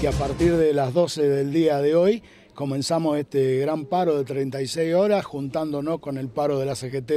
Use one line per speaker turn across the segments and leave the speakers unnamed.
que a partir de las 12 del día de hoy comenzamos este gran paro de 36 horas juntándonos con el paro de la CGT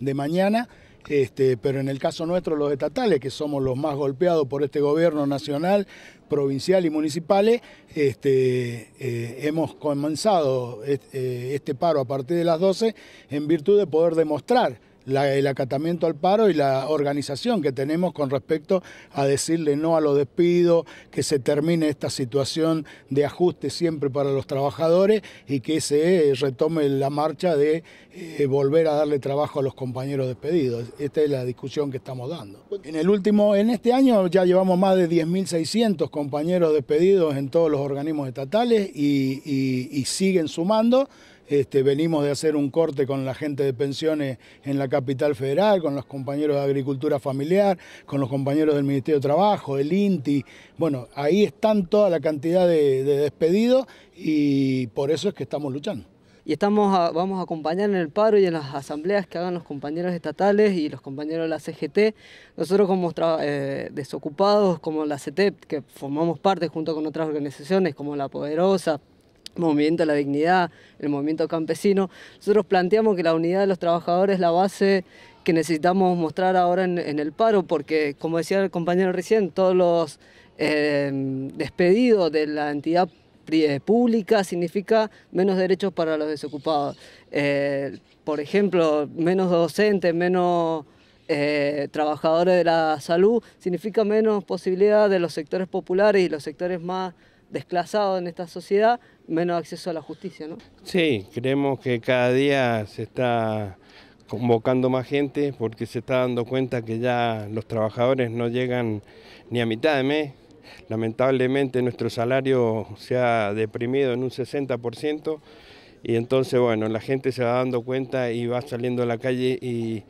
de, mañana. Este, pero en el caso nuestro los estatales, que somos los más golpeados por este gobierno nacional, provincial y municipales, este, eh, hemos comenzado este, este paro a partir de las 12 en virtud de poder demostrar el acatamiento al paro y la organización que tenemos con respecto a decirle no a los despidos, que se termine esta situación de ajuste siempre para los trabajadores y que se eh, retome la marcha de eh, volver a darle trabajo a los compañeros despedidos. Esta es la discusión que estamos dando. En el último, en este año ya llevamos más de 10.600 compañeros despedidos en todos los organismos estatales y siguen sumando. Este, venimos de hacer un corte con la gente de pensiones en la capital federal, con los compañeros de agricultura familiar, con los compañeros del Ministerio de Trabajo, del INTI. Bueno, ahí están toda la cantidad de, despedidos y por eso es que estamos luchando
y estamos vamos a acompañar en el paro y en las asambleas que hagan los compañeros estatales y los compañeros de la CGT. Nosotros como eh, desocupados, como la CETEP, que formamos parte junto con otras organizaciones como La Poderosa, Movimiento de la Dignidad, el Movimiento Campesino. Nosotros planteamos que la unidad de los trabajadores es la base que necesitamos mostrar ahora en, el paro, porque como decía el compañero recién, todos los eh, despedidos de la entidad eh, pública significa menos derechos para los desocupados. Eh, por ejemplo, menos docentes, menos trabajadores de la salud, significa menos posibilidad de los sectores populares y los sectores más desclasado en esta sociedad, menos acceso a la justicia, ¿no?
Sí, creemos que cada día se está convocando más gente porque se está dando cuenta que ya los trabajadores no llegan ni a mitad de mes. Lamentablemente nuestro salario se ha deprimido en un 60%. Y entonces, bueno, la gente se va dando cuenta y va saliendo a la calle y,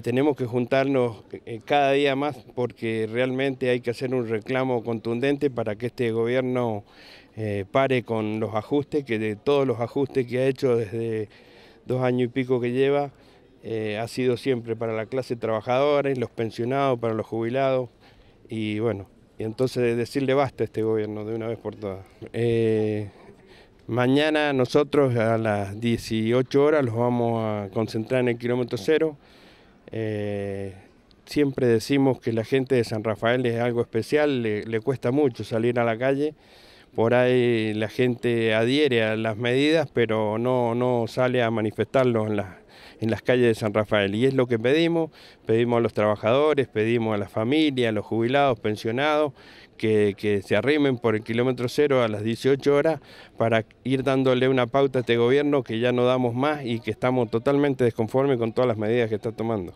tenemos que juntarnos eh, cada día más porque realmente hay que hacer un reclamo contundente para que este gobierno eh, pare con los ajustes, que de todos los ajustes que ha hecho desde dos años y pico que lleva, eh, ha sido siempre para la clase trabajadora, los pensionados, para los jubilados, y bueno, y entonces decirle basta a este gobierno de una vez por todas. Mañana nosotros a las 18 horas los vamos a concentrar en el kilómetro cero. Eh, siempre decimos que la gente de San Rafael es algo especial, le, cuesta mucho salir a la calle. Por ahí la gente adhiere a las medidas, pero no, no sale a manifestarlos en, la en las calles de San Rafael. Y es lo que pedimos, pedimos a los trabajadores, pedimos a las familias, a los jubilados, pensionados, que, se arrimen por el kilómetro cero a las 18 horas para ir dándole una pauta a este gobierno que ya no damos más y que estamos totalmente desconformes con todas las medidas que está tomando.